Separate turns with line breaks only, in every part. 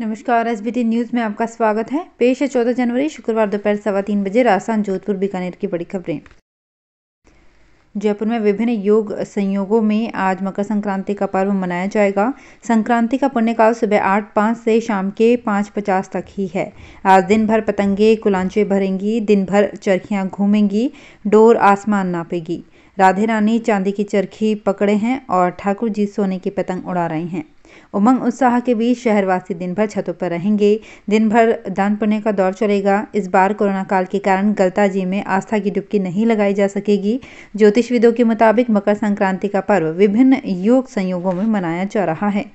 नमस्कार S B T news में आपका स्वागत है पेश है चौदह जनवरी शुक्रवार दोपहर सवा तीन बजे राजस्थान जोधपुर बीकानेर की बड़ी खबरें जयपुर में विभिन्न योग संयोगों में आज मकर संक्रांति का पर्व मनाया जाएगा संक्रांति का पुण्यकाल सुबह आठ पाँच से शाम के पाँच पचास तक ही है आज दिन भर पतंगे कुलांचे भरेंगी दिन भर चरखियाँ घूमेंगी डोर आसमान नापेगी राधे रानी चांदी की चरखी पकड़े हैं और ठाकुर जी सोने की पतंग उड़ा रहे हैं उमंग उत्साह के बीच शहरवासी दिन भर छतों पर रहेंगे दिन भर दान पुण्य का दौर चलेगा इस बार कोरोना काल के कारण गलता जी में आस्था की डुबकी नहीं लगाई जा सकेगी ज्योतिषविदों के मुताबिक मकर संक्रांति का पर्व विभिन्न योग संयोगों में मनाया जा रहा है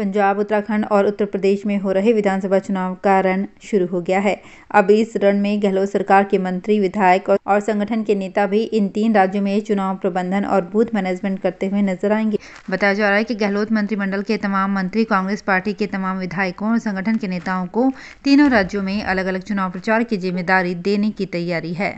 पंजाब उत्तराखंड और उत्तर प्रदेश में हो रहे विधानसभा चुनाव का रण शुरू हो गया है अब इस रण में गहलोत सरकार के मंत्री विधायक और संगठन के नेता भी इन तीन राज्यों में चुनाव प्रबंधन और बूथ मैनेजमेंट करते हुए नजर आएंगे बताया जा रहा है कि गहलोत मंत्रिमंडल के तमाम मंत्री कांग्रेस पार्टी के तमाम विधायकों और संगठन के नेताओं को तीनों राज्यों में अलग अलग चुनाव प्रचार की जिम्मेदारी देने की तैयारी है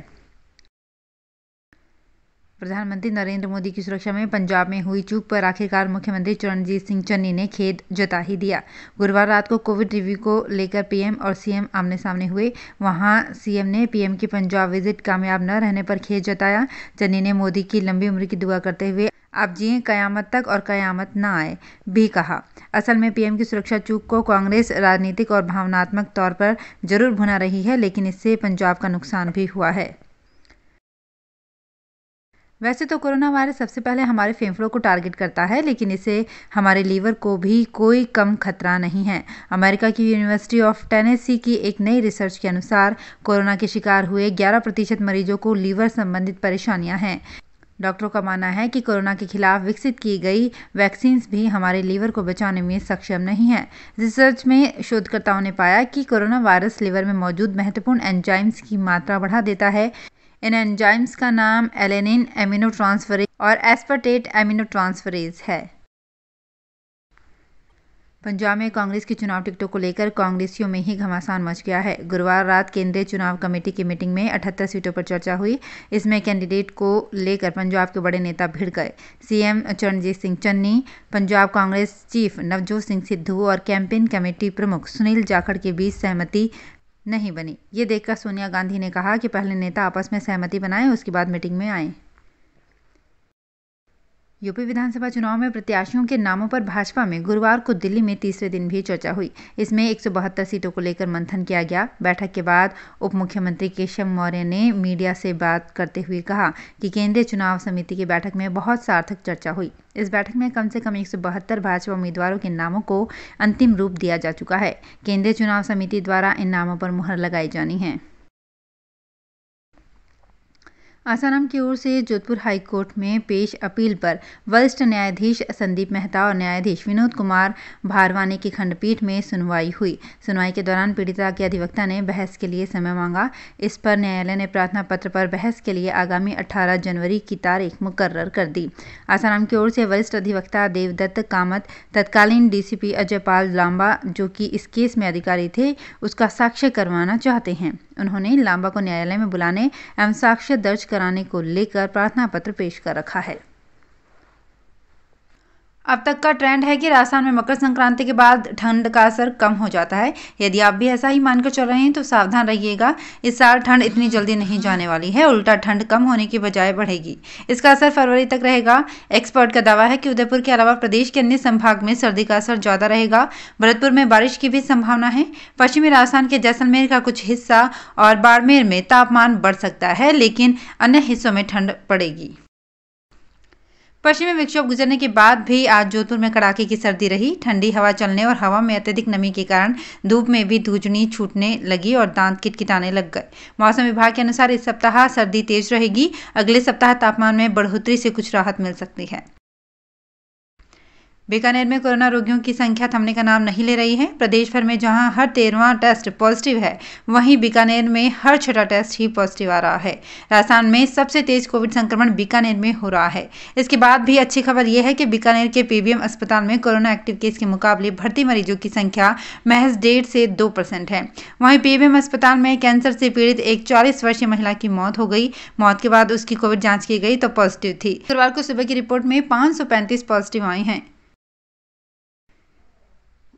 प्रधानमंत्री नरेंद्र मोदी की सुरक्षा में पंजाब में हुई चूक पर आखिरकार मुख्यमंत्री चरणजीत सिंह चन्नी ने खेद जता ही दिया गुरुवार रात को कोविड रिव्यू को लेकर पीएम और सीएम आमने सामने हुए वहां सीएम ने पीएम की पंजाब विजिट कामयाब न रहने पर खेद जताया चन्नी ने मोदी की लंबी उम्र की दुआ करते हुए आप जिये कयामत तक और कयामत ना आए भी कहा असल में पीएम की सुरक्षा चूक को कांग्रेस राजनीतिक और भावनात्मक तौर पर जरूर भुना रही है लेकिन इससे पंजाब का नुकसान भी हुआ है वैसे तो कोरोना वायरस सबसे पहले हमारे फेफड़ों को टारगेट करता है लेकिन इसे हमारे लीवर को भी कोई कम खतरा नहीं है अमेरिका की यूनिवर्सिटी ऑफ टेनेसी की एक नई रिसर्च के अनुसार कोरोना के शिकार हुए 11 प्रतिशत मरीजों को लीवर संबंधित परेशानियां हैं डॉक्टरों का मानना है कि कोरोना के खिलाफ विकसित की गई वैक्सीन्स भी हमारे लीवर को बचाने में सक्षम नहीं है रिसर्च में शोधकर्ताओं ने पाया कि कोरोना वायरस लीवर में मौजूद महत्वपूर्ण एंजाइम्स की मात्रा बढ़ा देता है इन एंजाइम्स का नाम एलेनिन एमिनो ट्रांसफरेज और एस्पर्टेट एमिनो ट्रांसफरेज है पंजाब में कांग्रेस की चुनाव टिकटों को लेकर कांग्रेसियों में ही घमासान मच गया है गुरुवार रात केंद्रीय चुनाव कमेटी की मीटिंग में 78 सीटों पर चर्चा हुई इसमें कैंडिडेट को लेकर पंजाब के बड़े नेता भिड़ गए सीएम चरणजीत सिंह चन्नी पंजाब कांग्रेस चीफ नवजोत सिंह सिद्धू और कैंपेन कमेटी प्रमुख सुनील जाखड़ के बीच सहमति नहीं बनी ये देखकर सोनिया गांधी ने कहा कि पहले नेता आपस में सहमति बनाएं उसके बाद मीटिंग में आएं यूपी विधानसभा चुनाव में प्रत्याशियों के नामों पर भाजपा में गुरुवार को दिल्ली में तीसरे दिन भी चर्चा हुई इसमें एक सीटों को लेकर मंथन किया गया बैठक के बाद उप मुख्यमंत्री केशव मौर्य ने मीडिया से बात करते हुए कहा कि केंद्रीय चुनाव समिति की बैठक में बहुत सार्थक चर्चा हुई इस बैठक में कम से कम एक भाजपा उम्मीदवारों के नामों को अंतिम रूप दिया जा चुका है केंद्रीय चुनाव समिति द्वारा इन नामों पर मुहर लगाई जानी है आसाराम की ओर से जोधपुर हाई कोर्ट में पेश अपील पर वरिष्ठ न्यायाधीश संदीप मेहता और न्यायाधीश विनोद कुमार भारवानी की खंडपीठ में सुनवाई हुई सुनवाई के दौरान पीड़िता के अधिवक्ता ने बहस के लिए समय मांगा इस पर न्यायालय ने प्रार्थना पत्र पर बहस के लिए आगामी 18 जनवरी की तारीख मुकर्र कर दी आसाराम की ओर से वरिष्ठ अधिवक्ता देवदत्त कामत तत्कालीन डीसीपी अजयपाल लांबा जो कि इस केस में अधिकारी थे उसका साक्ष्य करवाना चाहते हैं उन्होंने लांबा को न्यायालय में बुलाने एवं साक्ष्य दर्ज कराने को लेकर प्रार्थना पत्र पेश कर रखा है अब तक का ट्रेंड है कि राजस्थान में मकर संक्रांति के बाद ठंड का असर कम हो जाता है यदि आप भी ऐसा ही मानकर चल रहे हैं तो सावधान रहिएगा इस साल ठंड इतनी जल्दी नहीं जाने वाली है उल्टा ठंड कम होने की बजाय बढ़ेगी इसका असर फरवरी तक रहेगा एक्सपर्ट का दावा है कि उदयपुर के अलावा प्रदेश के अन्य संभाग में सर्दी का असर ज़्यादा रहेगा भरतपुर में बारिश की भी संभावना है पश्चिमी राजस्थान के जैसलमेर का कुछ हिस्सा और बाड़मेर में तापमान बढ़ सकता है लेकिन अन्य हिस्सों में ठंड पड़ेगी पश्चिमी विक्षोभ गुजरने के बाद भी आज जोधपुर में कड़ाके की सर्दी रही ठंडी हवा चलने और हवा में अत्यधिक नमी के कारण धूप में भी धूजनी छूटने लगी और दांत किटकिटाने लग गए मौसम विभाग के अनुसार इस सप्ताह सर्दी तेज रहेगी अगले सप्ताह तापमान में बढ़ोतरी से कुछ राहत मिल सकती है बीकानेर में कोरोना रोगियों की संख्या थमने का नाम नहीं ले रही है प्रदेश भर में जहां हर तेरवा टेस्ट पॉजिटिव है वहीं बीकानेर में हर छठा टेस्ट ही पॉजिटिव आ रहा है राजस्थान में सबसे तेज कोविड संक्रमण बीकानेर में हो रहा है इसके बाद भी अच्छी खबर यह है कि बीकानेर के पीबीएम अस्पताल में कोरोना एक्टिव केस के मुकाबले भर्ती मरीजों की संख्या महज डेढ़ से दो परसेंट है वहीं पीबीएम अस्पताल में कैंसर से पीड़ित एक चालीस वर्षीय महिला की मौत हो गई मौत के बाद उसकी कोविड जांच की गई तो पॉजिटिव थी शुक्रवार को सुबह की रिपोर्ट में पाँच पॉजिटिव आई हैं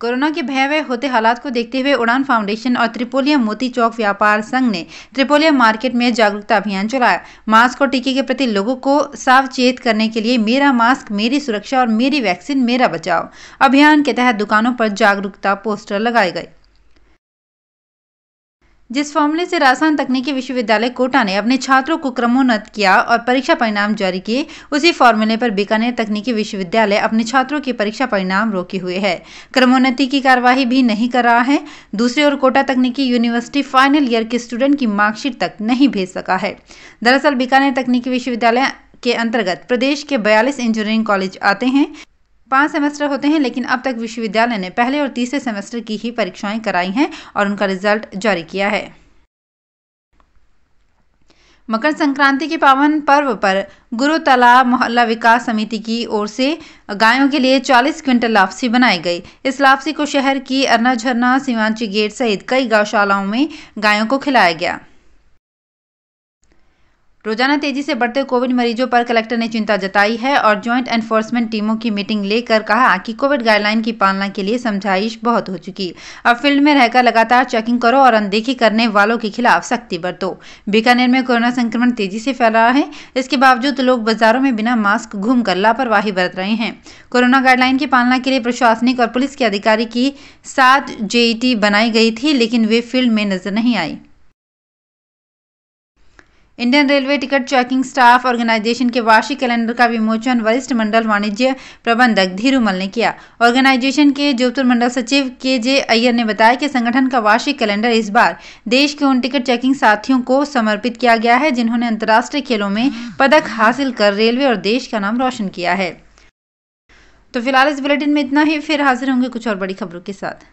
कोरोना के भयावह होते हालात को देखते हुए उड़ान फाउंडेशन और त्रिपोलिया मोती चौक व्यापार संघ ने त्रिपोलिया मार्केट में जागरूकता अभियान चलाया मास्क और टीके के प्रति लोगों को सावचेत करने के लिए मेरा मास्क मेरी सुरक्षा और मेरी वैक्सीन मेरा बचाओ अभियान के तहत दुकानों पर जागरूकता पोस्टर लगाए गए जिस फॉर्मूले से राजस्थान तकनीकी विश्वविद्यालय कोटा ने अपने छात्रों को क्रमोन्नत किया और परीक्षा परिणाम जारी किए उसी फॉर्मूले पर बीकानेर तकनीकी विश्वविद्यालय अपने छात्रों के परीक्षा परिणाम रोके हुए है क्रमोन्नति की कार्यवाही भी नहीं कर रहा है दूसरी ओर कोटा तकनीकी यूनिवर्सिटी फाइनल ईयर के स्टूडेंट की मार्कशीट तक नहीं भेज सका है दरअसल बीकानेर तकनीकी विश्वविद्यालय के अंतर्गत प्रदेश के बयालीस इंजीनियरिंग कॉलेज आते हैं पांच सेमेस्टर होते हैं लेकिन अब तक विश्वविद्यालय ने पहले और तीसरे सेमेस्टर की ही परीक्षाएं कराई हैं और उनका रिजल्ट जारी किया है मकर संक्रांति के पावन पर्व पर गुरु तालाब मोहल्ला विकास समिति की ओर से गायों के लिए 40 क्विंटल लापसी बनाई गई इस लापसी को शहर की अरना झरना सीमांची गेट सहित कई गौशालाओं में गायों को खिलाया गया रोजाना तेजी से बढ़ते कोविड मरीजों पर कलेक्टर ने चिंता जताई है और ज्वाइंट एनफोर्समेंट टीमों की मीटिंग लेकर कहा कि कोविड गाइडलाइन की पालना के लिए समझाइश बहुत हो चुकी अब फील्ड में रहकर लगातार चेकिंग करो और अनदेखी करने वालों के खिलाफ सख्ती बरतो बीकानेर में कोरोना संक्रमण तेजी से फैल रहा है इसके बावजूद लोग बाजारों में बिना मास्क कर लापरवाही बरत रहे हैं कोरोना गाइडलाइन की पालना के लिए प्रशासनिक और पुलिस के अधिकारी की सात जेईटी बनाई गई थी लेकिन वे फील्ड में नजर नहीं आई Indian railway ticket checking staff organisation के वार्षिक कैलेंडर का विमोचन वरिष्ठ मंडल वाणिज्य प्रबंधक धीरूमल ने किया ऑर्गेनाइजेशन के जोधपुर मंडल सचिव के जे अय्यर ने बताया कि संगठन का वार्षिक कैलेंडर इस बार देश के उन टिकट चेकिंग साथियों को समर्पित किया गया है जिन्होंने अंतर्राष्ट्रीय खेलों में पदक हासिल कर रेलवे और देश का नाम रोशन किया है तो फिलहाल इस बुलेटिन में इतना ही फिर हाजिर होंगे कुछ और बड़ी खबरों के साथ